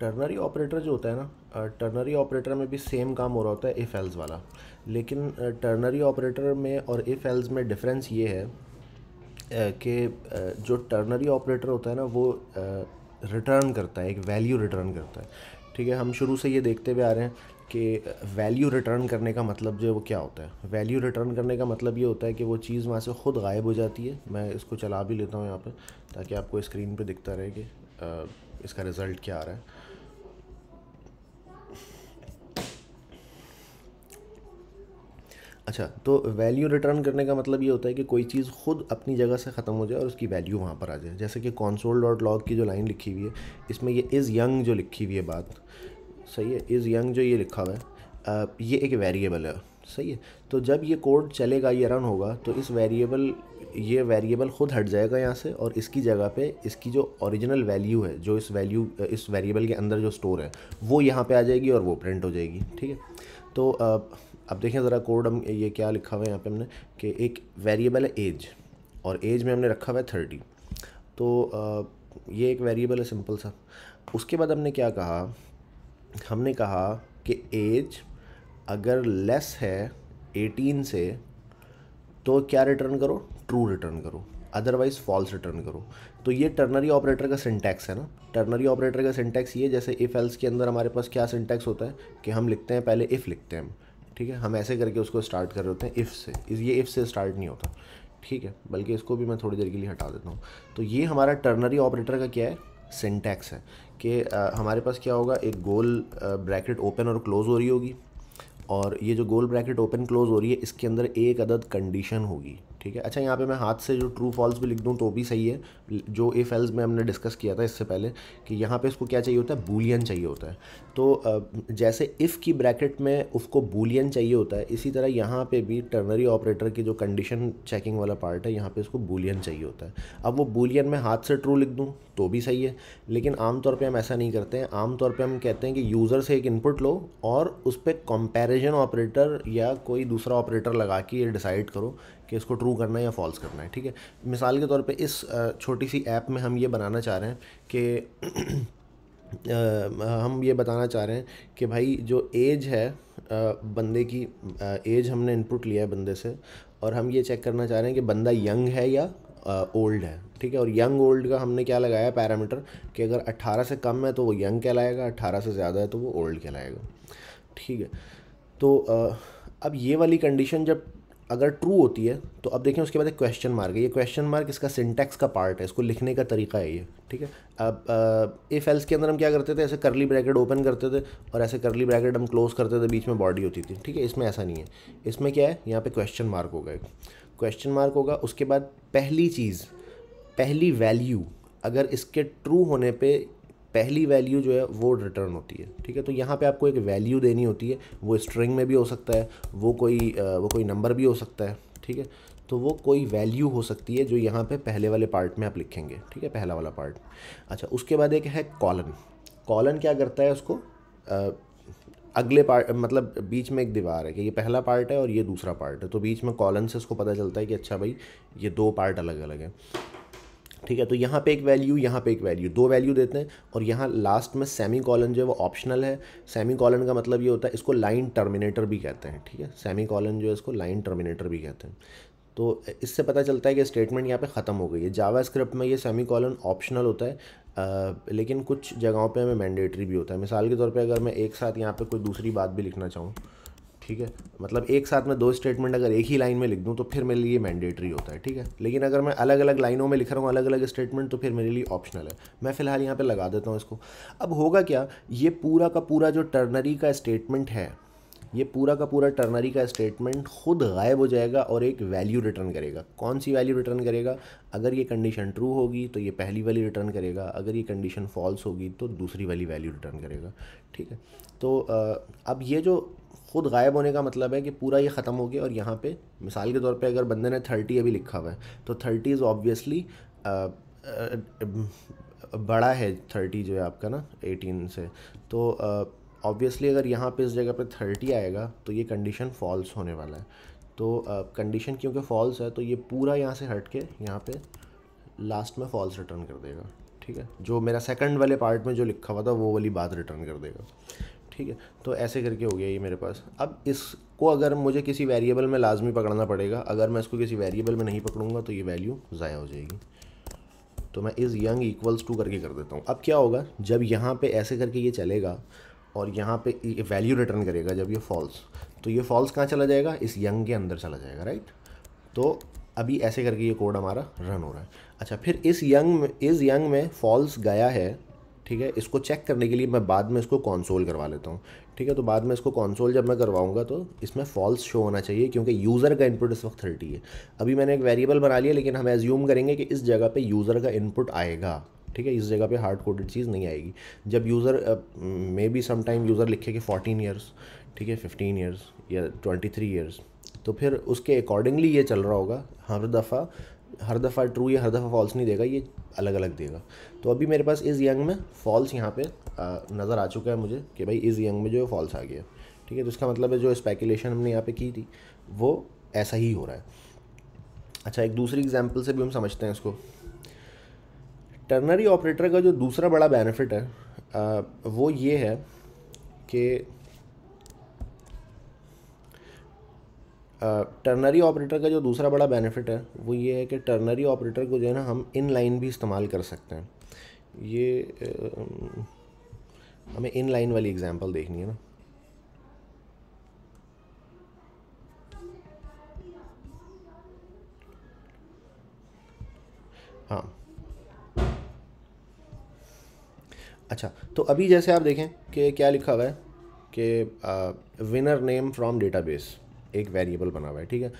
ternary operator जो होता है ना टर्नरी ऑपरेटर में भी सेम काम हो रहा होता है इफ़ एल्स वाला लेकिन टर्नरी ऑपरेटर में और इफ़ एल्स में डिफरेंस ये है कि जो टर्नरी ऑपरेटर होता है ना वो रिटर्न करता है एक वैल्यू रिटर्न करता है ठीक है हम शुरू से ये देखते हुए आ रहे हैं कि वैल्यू रिटर्न करने का मतलब जो है वो क्या होता है वैल्यू रिटर्न करने का मतलब ये होता है कि वो चीज़ वहाँ से ख़ुद गायब हो जाती है मैं इसको चला भी लेता हूँ यहाँ पर ताकि आपको स्क्रीन पर दिखता रहे कि इसका रिज़ल्ट क्या आ रहा है अच्छा तो वैल्यू रिटर्न करने का मतलब ये होता है कि कोई चीज़ खुद अपनी जगह से ख़त्म हो जाए और उसकी वैल्यू वहाँ पर आ जाए जैसे कि कॉन्सोल डॉट लॉग की जो लाइन लिखी हुई है इसमें ये इज़ यंग जो लिखी हुई है बात सही है इज़ यंग जो ये लिखा हुआ है ये एक वेरिएबल है सही है तो जब ये कोड चलेगा ये रन होगा तो इस वेरिएबल ये वेरिएबल ख़ुद हट जाएगा यहाँ से और इसकी जगह पे इसकी जो ओरिजिनल वैल्यू है जो इस वैल्यू इस वेरिएबल के अंदर जो स्टोर है वो यहाँ पे आ जाएगी और वो प्रिंट हो जाएगी ठीक है तो अब देखें ज़रा कोड हम ये क्या लिखा हुआ है यहाँ पे हमने कि एक वेरिएबल है एज और एज में हमने रखा हुआ है थर्टी तो आ, ये एक वेरिएबल है सिंपल सा उसके बाद हमने क्या कहा हमने कहा कि एज अगर लेस है एटीन से तो क्या रिटर्न करो ट्रू रिटर्न करो अदरवाइज़ फॉल्स रिटर्न करो तो ये टर्नरी ऑपरेटर का सिंटैक्स है ना टर्नरी ऑपरेटर का सिंटैक्स ये जैसे इफ़ एल्स के अंदर हमारे पास क्या सिंटैक्स होता है कि हम लिखते हैं पहले इफ़ लिखते हैं ठीक है हम ऐसे करके उसको स्टार्ट कर रहे होते हैं इफ़ से इस ये इफ़ से स्टार्ट नहीं होता ठीक है बल्कि इसको भी मैं थोड़ी देर के लिए हटा देता हूँ तो ये हमारा टर्नरी ऑपरेटर का क्या है सिंटैक्स है कि हमारे पास क्या होगा एक गोल ब्रैकेट ओपन और क्लोज़ हो रही होगी और ये जो गोल ब्रैकेट ओपन क्लोज़ हो रही है इसके अंदर एक अदद कंडीशन होगी ठीक है अच्छा यहाँ पे मैं हाथ से जो ट्रू फॉल्स भी लिख दूँ तो भी सही है जो ए फेल्स में हमने डिस्कस किया था इससे पहले कि यहाँ पे इसको क्या चाहिए होता है बूलियन चाहिए होता है तो जैसे इफ़ की ब्रैकेट में उसको बूलियन चाहिए होता है इसी तरह यहाँ पे भी टर्नरी ऑपरेटर की जो कंडीशन चेकिंग वाला पार्ट है यहाँ पे इसको बूलियन चाहिए होता है अब वो बूलियन में हाथ से ट्रू लिख दूँ तो भी सही है लेकिन आमतौर पर हम ऐसा नहीं करते हैं आमतौर पर हम कहते हैं कि यूज़र से एक इनपुट लो और उस पर कंपेरिजन ऑपरेटर या कोई दूसरा ऑपरेटर लगा के ये डिसाइड करो कि इसको ट्रू करना है या फॉल्स करना है ठीक है मिसाल के तौर पे इस छोटी सी ऐप में हम ये बनाना चाह रहे हैं कि हम ये बताना चाह रहे हैं कि भाई जो एज है बंदे की एज हमने इनपुट लिया है बंदे से और हम ये चेक करना चाह रहे हैं कि बंदा यंग है या ओल्ड है ठीक है और यंग ओल्ड का हमने क्या लगाया पैरामीटर कि अगर 18 से कम है तो वो यंग कहलाएगा 18 से ज़्यादा है तो वो ओल्ड कहलाएगा ठीक है तो अब ये वाली कंडीशन जब अगर ट्रू होती है तो अब देखें उसके बाद एक क्वेश्चन मार्क है ये क्वेश्चन मार्क इसका सिंटेक्स का पार्ट है इसको लिखने का तरीका है ये ठीक है अब इफ़ एल्स के अंदर हम क्या करते थे ऐसे करली ब्रैकेट ओपन करते थे और ऐसे करली ब्रैकेट हम क्लोज करते थे बीच में बॉडी होती थी ठीक है इसमें ऐसा नहीं है इसमें क्या है यहाँ पर क्वेश्चन मार्क होगा एक क्वेश्चन मार्क होगा उसके बाद पहली चीज़ पहली वैल्यू अगर इसके ट्रू होने पर पहली वैल्यू जो है वो रिटर्न होती है ठीक है तो यहाँ पे आपको एक वैल्यू देनी होती है वो स्ट्रिंग में भी हो सकता है वो कोई वो कोई नंबर भी हो सकता है ठीक है तो वो कोई वैल्यू हो सकती है जो यहाँ पे पहले वाले पार्ट में आप लिखेंगे ठीक है पहला वाला पार्ट अच्छा उसके बाद एक है कॉलन कॉलन क्या करता है उसको आ, अगले पार्ट मतलब बीच में एक दीवार है कि ये पहला पार्ट है और ये दूसरा पार्ट है तो बीच में कॉलन से उसको पता चलता है कि अच्छा भाई ये दो पार्ट अलग अलग है ठीक है तो यहाँ पे एक वैल्यू यहाँ पे एक वैल्यू दो वैल्यू देते हैं और यहाँ लास्ट में सेमी कॉलन जो है वो ऑप्शनल है सेमी कॉलन का मतलब ये होता है इसको लाइन टर्मिनेटर भी कहते हैं ठीक है सेमी कॉलन जो है इसको लाइन टर्मिनेटर भी कहते हैं तो इससे पता चलता है कि स्टेटमेंट यहाँ पे ख़त्म हो गई है जावा स्क्रिप्ट में ये सेमी कॉलन ऑप्शनल होता है आ, लेकिन कुछ जगहों पे हमें मैंडेटरी भी होता है मिसाल के तौर पे अगर मैं एक साथ यहाँ पे कोई दूसरी बात भी लिखना चाहूँ ठीक है मतलब एक साथ में दो स्टेटमेंट अगर एक ही लाइन में लिख दूँ तो फिर मेरे लिए मैंडेटरी होता है ठीक है लेकिन अगर मैं अलग अलग लाइनों में लिख रहा हूँ अलग अलग स्टेटमेंट तो फिर मेरे लिए ऑप्शनल है मैं फ़िलहाल यहाँ पर लगा देता हूँ इसको अब होगा क्या ये पूरा का पूरा जो टर्नरी का स्टेटमेंट है ये पूरा का पूरा टर्नरी का स्टेटमेंट खुद गायब हो जाएगा और एक वैल्यू रिटर्न करेगा कौन सी वैल्यू रिटर्न करेगा अगर ये कंडीशन ट्रू होगी तो ये पहली वाली रिटर्न करेगा अगर ये कंडीशन फॉल्स होगी तो दूसरी वाली वैल्यू रिटर्न करेगा ठीक है तो अब ये जो खुद गायब होने का मतलब है कि पूरा ये ख़त्म हो गया और यहाँ पे मिसाल के तौर पे अगर बंदे ने थर्टी अभी लिखा हुआ है तो थर्टी इज़ ऑब्वियसली बड़ा है थर्टी जो है आपका ना एटीन से तो ऑब्वियसली अगर यहाँ पे इस जगह पे थर्टी आएगा तो ये कंडीशन फॉल्स होने वाला है तो कंडीशन uh, क्योंकि फॉल्स है तो ये पूरा यहाँ से हट के यहाँ पे लास्ट में फॉल्स रिटर्न कर देगा ठीक है जो मेरा सेकंड वाले पार्ट में जो लिखा हुआ था वो वाली बात रिटर्न कर देगा ठीक है तो ऐसे करके हो गया ये मेरे पास अब इसको अगर मुझे किसी वेरिएबल में लाजमी पकड़ना पड़ेगा अगर मैं इसको किसी वेरिएबल में नहीं पकड़ूंगा तो ये वैल्यू ज़ाया हो जाएगी तो मैं इज़ यंग इक्वल्स टू करके कर देता हूँ अब क्या होगा जब यहाँ पे ऐसे करके ये चलेगा और यहाँ पे वैल्यू रिटर्न करेगा जब ये फॉल्स तो ये फॉल्स कहाँ चला जाएगा इस यंग के अंदर चला जाएगा राइट तो अभी ऐसे करके ये कोड हमारा रन हो रहा है अच्छा फिर इस यंग में इस यंग में फॉल्स गया है ठीक है इसको चेक करने के लिए मैं बाद में इसको कॉन्सोल करवा लेता हूँ ठीक है तो बाद में इसको कॉन्सोल जब मैं करवाऊँगा तो इसमें फॉल्स शो होना चाहिए क्योंकि यूज़र का इनपुट इस वक्त थर्टी है अभी मैंने एक वेरिएबल बना लिया लेकिन हम एज्यूम करेंगे कि इस जगह पे यूज़र का इनपुट आएगा ठीक है इस जगह पे हार्ड कोडेड चीज़ नहीं आएगी जब यूज़र मे बी समाइम यूज़र लिखे कि फोर्टीन ईयर्स ठीक है फिफ्टीन ईयर्स या ट्वेंटी थ्री ईयर्स तो फिर उसके अकॉर्डिंगली ये चल रहा होगा हर दफ़ा हर दफ़ा ट्रू या हर दफ़ा फॉल्स नहीं देगा ये अलग अलग देगा तो अभी मेरे पास इज़ यंग में फॉल्स यहाँ पे नज़र आ चुका है मुझे कि भाई इज़ यंग में जो है फॉल्स आ गया ठीक है तो इसका मतलब है जो स्पेकुलेशन हमने यहाँ पे की थी वो ऐसा ही हो रहा है अच्छा एक दूसरी एग्जाम्पल से भी हम समझते हैं इसको टर्नरी ऑपरेटर का जो दूसरा बड़ा बेनिफिट है वो ये है कि टर्नरी ऑपरेटर का जो दूसरा बड़ा बेनिफिट है वो ये है कि टर्नरी ऑपरेटर को जो है ना हम इन लाइन भी इस्तेमाल कर सकते हैं ये हमें इन लाइन वाली एग्जांपल देखनी है ना हाँ अच्छा तो अभी जैसे आप देखें कि क्या लिखा हुआ है कि विनर नेम फ्रॉम डेटाबेस एक वेरिएबल बना हुआ है ठीक है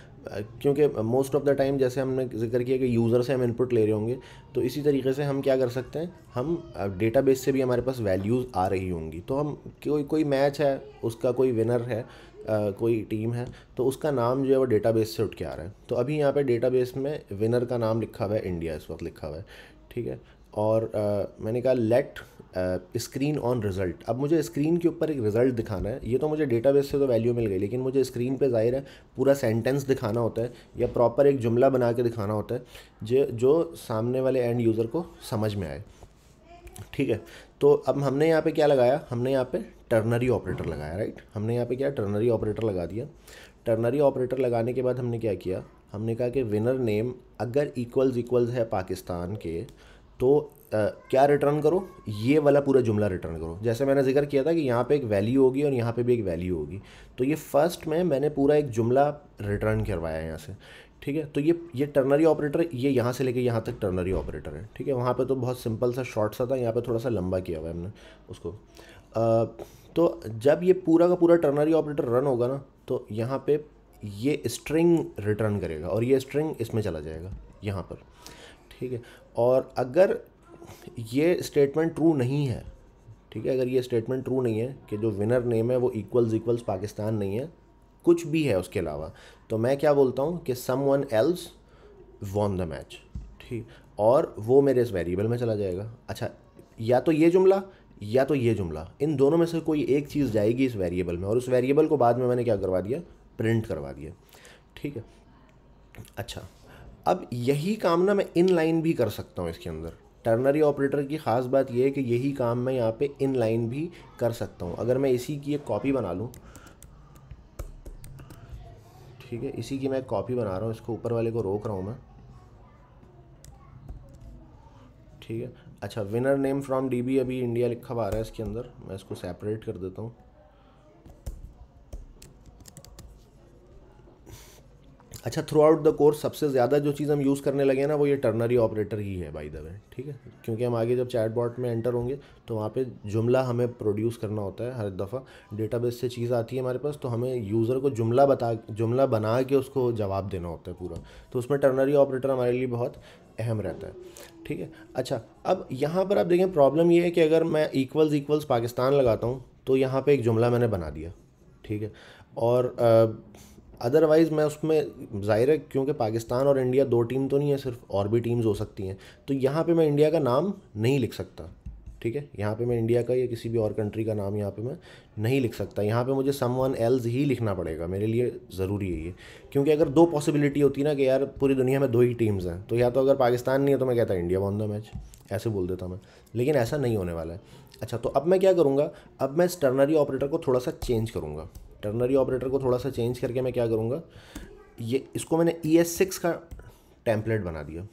क्योंकि मोस्ट ऑफ़ द टाइम जैसे हमने जिक्र किया कि यूज़र से हम इनपुट ले रहे होंगे तो इसी तरीके से हम क्या कर सकते हैं हम डेटाबेस से भी हमारे पास वैल्यूज़ आ रही होंगी तो हम कोई कोई मैच है उसका कोई विनर है Uh, कोई टीम है तो उसका नाम जो है वो डेटाबेस से उठ के आ रहा है तो अभी यहाँ पे डेटाबेस में विनर का नाम लिखा हुआ है इंडिया इस वक्त लिखा हुआ है ठीक है और आ, मैंने कहा लेट स्क्रीन ऑन रिज़ल्ट अब मुझे स्क्रीन के ऊपर एक रिज़ल्ट दिखाना है ये तो मुझे डेटाबेस से तो वैल्यू मिल गई लेकिन मुझे स्क्रीन पे जाहिर है पूरा सेंटेंस दिखाना होता है या प्रॉपर एक जुमला बना के दिखाना होता है जो जो सामने वाले एंड यूज़र को समझ में आए ठीक है तो अब हमने यहाँ पे क्या लगाया हमने यहाँ पे टर्नरी ऑपरेटर लगाया राइट हमने यहाँ पे क्या टर्नरी ऑपरेटर लगा दिया टर्नरी ऑपरेटर लगाने के बाद हमने क्या किया हमने कहा कि विनर नेम अगर इक्वल्स इक्वल्स है पाकिस्तान के तो आ, क्या रिटर्न करो ये वाला पूरा जुमला रिटर्न करो जैसे मैंने जिक्र किया था कि यहाँ पे एक वैल्यू होगी और यहाँ पे भी एक वैल्यू होगी तो ये फर्स्ट में मैंने पूरा एक जुमला रिटर्न करवाया है यहाँ से ठीक है तो ये ये टर्नरी ऑपरेटर ये यहाँ से लेके यहाँ तक टर्नरी ऑपरेटर है ठीक है वहाँ पर तो बहुत सिंपल सा शॉर्ट सा था यहाँ पर थोड़ा सा लंबा किया हुआ है हमने उसको आ, तो जब ये पूरा का पूरा टर्नरी ऑपरेटर रन होगा ना तो यहाँ पे ये स्ट्रिंग रिटर्न करेगा और ये स्ट्रिंग इसमें चला जाएगा यहाँ पर ठीक है और अगर ये स्टेटमेंट ट्रू नहीं है ठीक है अगर ये स्टेटमेंट ट्रू नहीं है कि जो विनर नेम है वो इक्वल्स इक्वल्स पाकिस्तान नहीं है कुछ भी है उसके अलावा तो मैं क्या बोलता हूँ कि someone else won the match ठीक और वो मेरे इस वेरिएबल में चला जाएगा अच्छा या तो ये जुमला या तो ये जुमला इन दोनों में से कोई एक चीज़ जाएगी इस वेरिएबल में और उस वेरिएबल को बाद में मैंने क्या करवा दिया प्रिंट करवा दिया ठीक है अच्छा अब यही काम ना मैं इन लाइन भी कर सकता हूँ इसके अंदर टर्नरी ऑपरेटर की ख़ास बात यह है कि यही काम मैं यहाँ पे इन लाइन भी कर सकता हूँ अगर मैं इसी की एक कॉपी बना लूँ ठीक है इसी की मैं कॉपी बना रहा हूँ इसको ऊपर वाले को रोक रहा हूँ मैं ठीक है अच्छा विनर नेम फ्रॉम डीबी अभी इंडिया लिखा हुआ आ रहा है इसके अंदर मैं इसको सेपरेट कर देता हूँ अच्छा थ्रू आउट द कोर्स सबसे ज़्यादा जो चीज़ हम यूज़ करने लगे हैं ना वो ये टर्नरी ऑपरेटर ही है बाई द वे ठीक है क्योंकि हम आगे जब चैटबॉट में एंटर होंगे तो वहाँ पे जुमला हमें प्रोड्यूस करना होता है हर दफ़ा डेटाबेस से चीज़ आती है हमारे पास तो हमें यूज़र को जुमला बता जुमला बना के उसको जवाब देना होता है पूरा तो उसमें टर्नरी ऑपरेटर हमारे लिए बहुत अहम रहता है ठीक है अच्छा अब यहाँ पर आप देखें प्रॉब्लम ये है कि अगर मैं इक्वल्स इक्वल्स पाकिस्तान लगाता हूँ तो यहाँ पर एक जुमला मैंने बना दिया ठीक है और आ, अदरवाइज़ मैं उसमें ज़ाहिर है क्योंकि पाकिस्तान और इंडिया दो टीम तो नहीं है सिर्फ और भी टीम्स हो सकती हैं तो यहाँ पे मैं इंडिया का नाम नहीं लिख सकता ठीक है यहाँ पे मैं इंडिया का या किसी भी और कंट्री का नाम यहाँ पे मैं नहीं लिख सकता यहाँ पे मुझे सम वन एल्स ही लिखना पड़ेगा मेरे लिए ज़रूरी है ये क्योंकि अगर दो पॉसिबिलिटी होती ना कि यार पूरी दुनिया में दो ही टीम्स हैं तो या तो अगर पाकिस्तान नहीं है तो मैं कहता इंडिया वन द मैच ऐसे बोल देता मैं लेकिन ऐसा नहीं होने वाला है अच्छा तो अब मैं क्या करूँगा अब मैं इस टर्नरी ऑपरेटर को थोड़ा सा चेंज करूँगा टर्नरी ऑपरेटर को थोड़ा सा चेंज करके मैं क्या करूँगा ये इसको मैंने ई एस सिक्स का टैंपलेट बना दिया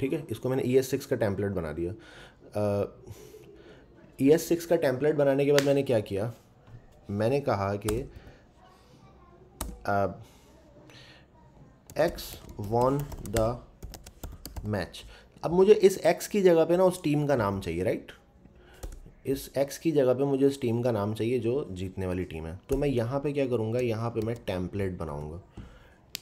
ठीक है इसको मैंने ई एस सिक्स का टैंपलेट बना दिया ई एस सिक्स का टैंपलेट बनाने के बाद मैंने क्या किया मैंने कहा कि एक्स वॉन द मैच अब मुझे इस एक्स की जगह पे ना उस टीम का नाम चाहिए राइट इस एक्स की जगह पे मुझे इस टीम का नाम चाहिए जो जीतने वाली टीम है तो मैं यहाँ पे क्या करूँगा यहाँ पे मैं टैम्पलेट बनाऊँगा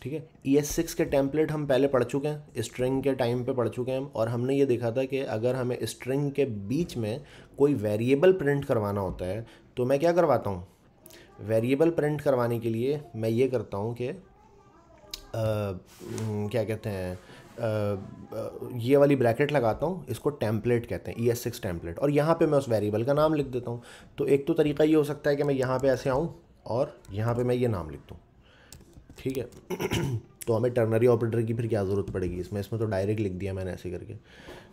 ठीक है ई एस सिक्स के टैम्पलेट हम पहले पढ़ चुके हैं स्ट्रिंग के टाइम पे पढ़ चुके हैं और हमने ये देखा था कि अगर हमें स्ट्रिंग के बीच में कोई वेरिएबल प्रिंट करवाना होता है तो मैं क्या करवाता हूँ वेरिएबल प्रिंट करवाने के लिए मैं ये करता हूँ कि क्या कहते हैं ये वाली ब्रैकेट लगाता हूँ इसको टैम्पलेट कहते हैं ई एस सिक्स टैम्पलेट और यहाँ पे मैं उस वेरिएबल का नाम लिख देता हूँ तो एक तो तरीका ये हो सकता है कि मैं यहाँ पे ऐसे आऊँ और यहाँ पे मैं ये नाम लिख दूँ ठीक है तो हमें टर्नरी ऑपरेटर की फिर क्या ज़रूरत पड़ेगी इसमें इसमें तो डायरेक्ट लिख दिया मैंने ऐसे करके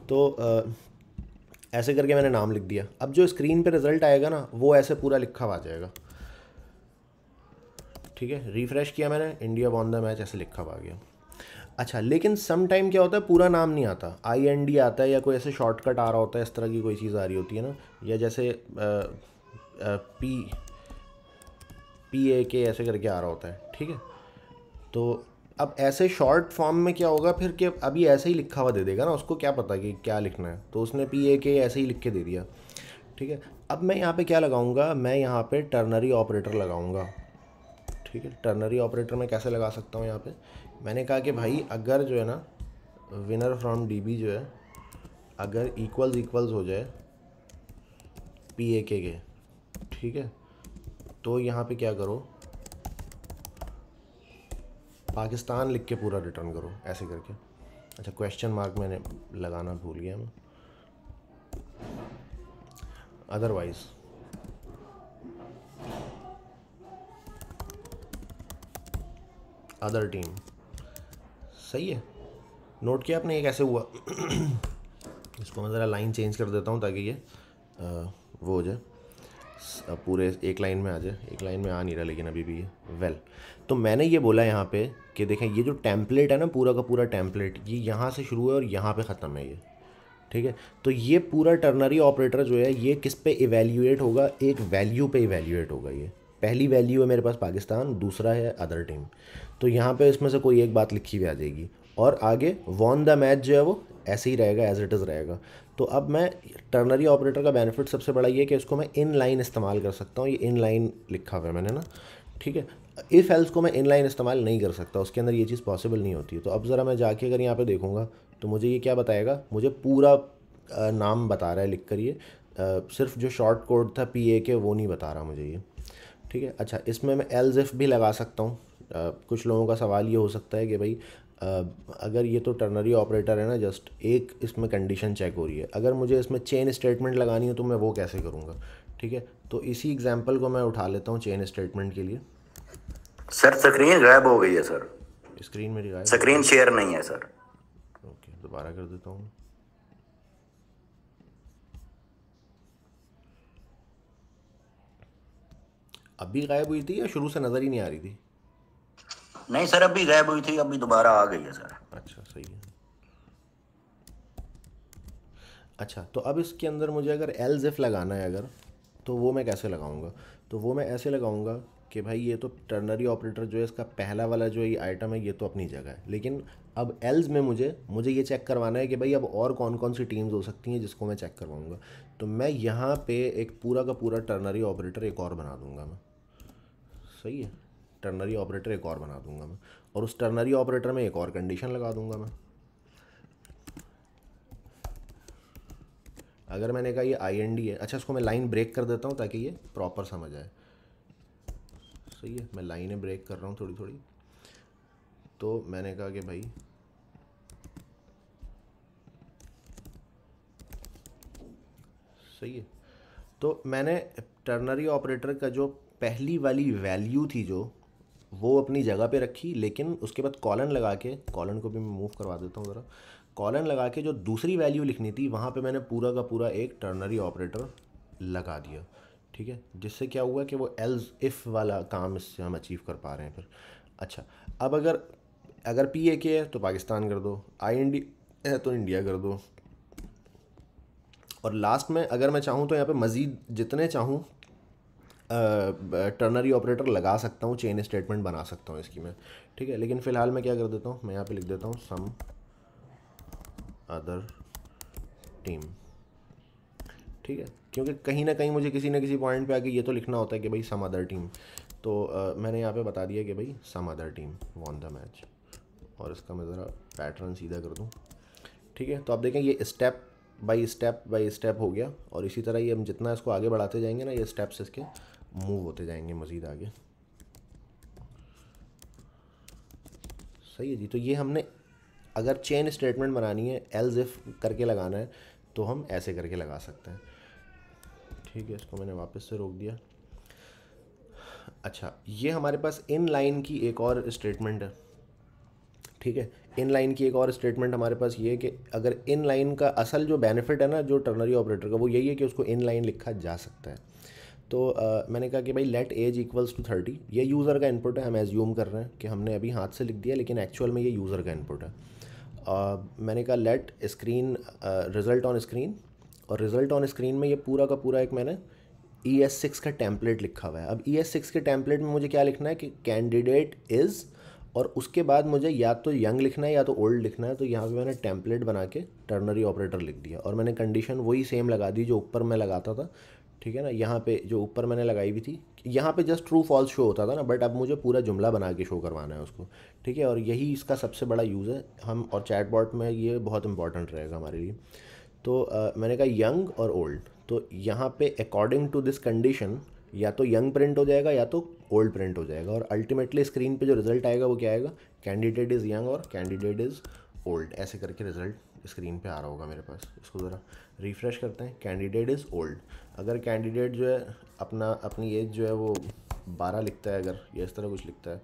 तो आ, ऐसे करके मैंने नाम लिख दिया अब जो स्क्रीन पर रिजल्ट आएगा ना वो ऐसे पूरा लिखा हुआ जाएगा ठीक है रिफ़्रेश किया मैंने इंडिया वॉन द मैच ऐसे लिखा हुआ गया अच्छा लेकिन सम टाइम क्या होता है पूरा नाम नहीं आता आई एन डी आता है या कोई ऐसे शॉर्टकट आ रहा होता है इस तरह की कोई चीज़ आ रही होती है ना या जैसे आ, आ, पी पी ए के ऐसे करके आ रहा होता है ठीक है तो अब ऐसे शॉर्ट फॉर्म में क्या होगा फिर कि अभी ऐसे ही लिखा हुआ दे देगा ना उसको क्या पता कि क्या लिखना है तो उसने पी ए के ऐसे ही लिख के दे दिया ठीक है अब मैं यहाँ पे क्या लगाऊंगा मैं यहाँ पे टर्नरी ऑपरेटर लगाऊंगा ठीक है टर्नरी ऑपरेटर मैं कैसे लगा सकता हूँ यहाँ पर मैंने कहा कि भाई अगर जो है ना विनर फ्रॉम डीबी जो है अगर इक्वल्स इक्वल्स हो जाए पी ए के के ठीक है तो यहाँ पे क्या करो पाकिस्तान लिख के पूरा रिटर्न करो ऐसे करके अच्छा क्वेश्चन मार्क मैंने लगाना भूल गया मैं अदरवाइज़ other team सही है नोट किया आपने ये कैसे हुआ इसको मैं ज़रा लाइन चेंज कर देता हूँ ताकि ये आ, वो हो जाए पूरे एक लाइन में आ जाए एक लाइन में आ नहीं रहा लेकिन अभी भी ये वेल तो मैंने ये बोला यहाँ पे कि देखें ये जो टैंपलेट है ना पूरा का पूरा टैंपलेट ये यहाँ से शुरू है और यहाँ पर ख़त्म है ये ठीक है तो ये पूरा टर्नरी ऑपरेटर जो है ये किस पे इवेल्यूएट होगा एक वैल्यू पे इवेल्यूएट होगा ये पहली वैल्यू है मेरे पास पाकिस्तान दूसरा है अदर टीम तो यहाँ पे इसमें से कोई एक बात लिखी हुई आ जाएगी और आगे वॉन द मैच जो है वो ऐसे ही रहेगा एज इट इज़ रहेगा तो अब मैं टर्नरी ऑपरेटर का बेनिफिट सबसे बड़ा ये कि इसको मैं इन लाइन इस्तेमाल कर सकता हूँ ये इन लाइन लिखा हुआ है मैंने ना ठीक है इफ़ एल्स को मैं इन लाइन इस्तेमाल नहीं कर सकता उसके अंदर ये चीज़ पॉसिबल नहीं होती तो अब ज़रा मैं जाके अगर यहाँ पर देखूँगा तो मुझे ये क्या बताएगा मुझे पूरा नाम बता रहा है लिख कर ये सिर्फ जो शॉर्ट कोड था पी ए के वो नहीं बता रहा मुझे ये ठीक है अच्छा इसमें मैं एल जेफ भी लगा सकता हूँ कुछ लोगों का सवाल ये हो सकता है कि भाई आ, अगर ये तो टर्नरी ऑपरेटर है ना जस्ट एक इसमें कंडीशन चेक हो रही है अगर मुझे इसमें चेन स्टेटमेंट लगानी हो तो मैं वो कैसे करूँगा ठीक है तो इसी एग्जाम्पल को मैं उठा लेता हूँ चेन स्टेटमेंट के लिए सर स्क्रीन गायब हो गई है सर स्क्रीन मेरी गायब स्क्रीन शेयर नहीं है सर ओके दोबारा कर देता हूँ अभी गायब हुई थी या शुरू से नज़र ही नहीं आ रही थी नहीं सर अभी गायब हुई थी अभी दोबारा आ गई है सर अच्छा सही है अच्छा तो अब इसके अंदर मुझे अगर एल जिफ लगाना है अगर तो वो मैं कैसे लगाऊंगा तो वो मैं ऐसे लगाऊंगा कि भाई ये तो टर्नरी ऑपरेटर जो है इसका पहला वाला जो ये आइटम है ये तो अपनी जगह है लेकिन अब एल्स में मुझे मुझे ये चेक करवाना है कि भाई अब और कौन कौन सी टीम्स हो सकती हैं जिसको मैं चेक करवाऊँगा तो मैं यहाँ पे एक पूरा का पूरा टर्नरी ऑपरेटर एक और बना दूँगा मैं सही है टर्नरी ऑपरेटर एक और बना दूंगा मैं और उस टर्नरी ऑपरेटर में एक और कंडीशन लगा दूंगा मैं अगर मैंने कहा ये आई एन डी है अच्छा इसको मैं लाइन ब्रेक कर देता हूँ ताकि ये प्रॉपर समझ आए सही है मैं लाइनें ब्रेक कर रहा हूँ थोड़ी थोड़ी तो मैंने कहा कि भाई सही है तो मैंने टर्नरी ऑपरेटर का जो पहली वाली वैल्यू थी जो वो अपनी जगह पे रखी लेकिन उसके बाद कॉलन लगा के कॉलन को भी मैं मूव करवा देता हूँ ज़रा कॉलन लगा के जो दूसरी वैल्यू लिखनी थी वहाँ पे मैंने पूरा का पूरा एक टर्नरी ऑपरेटर लगा दिया ठीक है जिससे क्या हुआ कि वो एल्स इफ़ वाला काम इससे हम अचीव कर पा रहे हैं फिर अच्छा अब अगर अगर पी ए के है तो पाकिस्तान कर दो आई एन डी है तो इंडिया कर दो और लास्ट में अगर मैं चाहूँ तो यहाँ पे मज़ीद जितने चाहूँ टर्नरी ऑपरेटर लगा सकता हूँ चेन स्टेटमेंट बना सकता हूँ इसकी मैं ठीक है लेकिन फ़िलहाल मैं क्या कर देता हूँ मैं यहाँ पे लिख देता हूँ सम अदर टीम ठीक है क्योंकि कहीं ना कहीं मुझे किसी ना किसी पॉइंट पे आके ये तो लिखना होता है कि भाई सम अदर टीम तो आ, मैंने यहाँ पे बता दिया कि भाई some other team won the match और इसका मैं ज़रा पैटर्न सीधा कर दूँ ठीक है तो आप देखें ये step by step by step हो गया और इसी तरह ये हम जितना इसको आगे बढ़ाते जाएंगे ना ये स्टेप्स इसके मूव होते जाएंगे मज़ीद आगे सही है जी तो ये हमने अगर चेन स्टेटमेंट बनानी है एल इफ करके लगाना है तो हम ऐसे करके लगा सकते हैं ठीक है इसको मैंने वापस से रोक दिया अच्छा ये हमारे पास इन लाइन की एक और स्टेटमेंट है ठीक है इन लाइन की एक और स्टेटमेंट हमारे पास ये है कि अगर इन लाइन का असल जो बेनिफिट है ना जो टर्नरी ऑपरेटर का वो यही है कि उसको इन लाइन लिखा जा सकता है तो आ, मैंने कहा कि भाई let age equals to thirty ये यूज़र का इनपुट है हम एज्यूम कर रहे हैं कि हमने अभी हाथ से लिख दिया लेकिन एक्चुअल में ये यूज़र का इनपुट है आ, मैंने कहा let screen result on screen और रिज़ल्ट ऑन स्क्रीन में ये पूरा का पूरा एक मैंने ई एस सिक्स का टैंपलेट लिखा हुआ है अब ई एस सिक्स के टैंपलेट में मुझे क्या लिखना है कि कैंडिडेट इज़ और उसके बाद मुझे या तो यंग लिखना है या तो ओल्ड लिखना है तो यहाँ पे मैंने टेम्पलेट बना के टर्नरी ऑपरेटर लिख दिया और मैंने कंडीशन वही सेम लगा दी जो ऊपर मैं लगाता था ठीक है ना यहाँ पे जो ऊपर मैंने लगाई हुई थी यहाँ पे जस्ट ट्रू फॉल्स शो होता था ना बट अब मुझे पूरा जुमला बना के शो करवाना है उसको ठीक है और यही इसका सबसे बड़ा यूज़ है हम और चैटबॉट में ये बहुत इंपॉर्टेंट रहेगा हमारे लिए तो आ, मैंने कहा यंग और ओल्ड तो यहाँ पे अकॉर्डिंग टू दिस कंडीशन या तो यंग प्रिंट हो जाएगा या तो ओल्ड प्रिंट हो जाएगा और अल्टीमेटली स्क्रीन पे जो रिजल्ट आएगा वो क्या आएगा कैंडिडेट इज़ यंग और कैंडिडेट इज़ ओल्ड ऐसे करके रिजल्ट स्क्रीन पे आ रहा होगा मेरे पास इसको ज़रा रिफ़्रेश करते हैं कैंडिडेट इज़ ओल्ड अगर कैंडिडेट जो है अपना अपनी एज जो है वो बारह लिखता है अगर या इस तरह कुछ लिखता है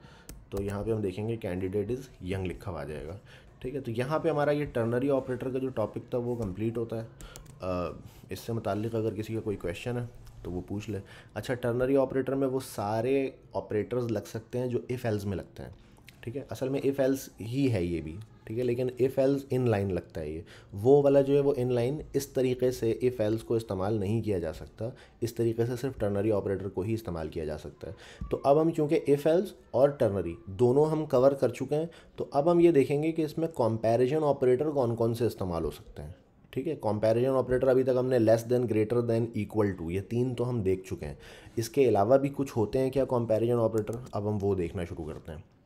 तो यहाँ पे हम देखेंगे कैंडिडेट इज़ यंग लिखा हुआ जाएगा ठीक है तो यहाँ पे हमारा ये टर्नरी ऑपरेटर का जो टॉपिक था वो कंप्लीट होता है इससे मतलब अगर किसी का कोई क्वेश्चन है तो वो पूछ ले अच्छा टर्नरी ऑपरेटर में वो सारे ऑपरेटर्स लग सकते हैं जो इफ़ एल्स में लगते हैं ठीक है असल में इफ़ एल्स ही है ये भी ठीक है लेकिन इफ़ एल्स इन लाइन लगता है ये वो वाला जो है वो इन लाइन इस तरीके से इफ़ एल्स को इस्तेमाल नहीं किया जा सकता इस तरीके से सिर्फ टर्नरी ऑपरेटर को ही इस्तेमाल किया जा सकता है तो अब हम चूँकि इफ़ एल्स और टर्नरी दोनों हम कवर कर चुके हैं तो अब हम ये देखेंगे कि इसमें कॉम्पेरिजन ऑपरेटर कौन कौन से इस्तेमाल हो सकते हैं ठीक है कंपैरिजन ऑपरेटर अभी तक हमने less than greater than equal to ये तीन तो हम देख चुके हैं इसके अलावा भी कुछ होते हैं क्या कंपैरिजन ऑपरेटर अब हम वो देखना शुरू करते हैं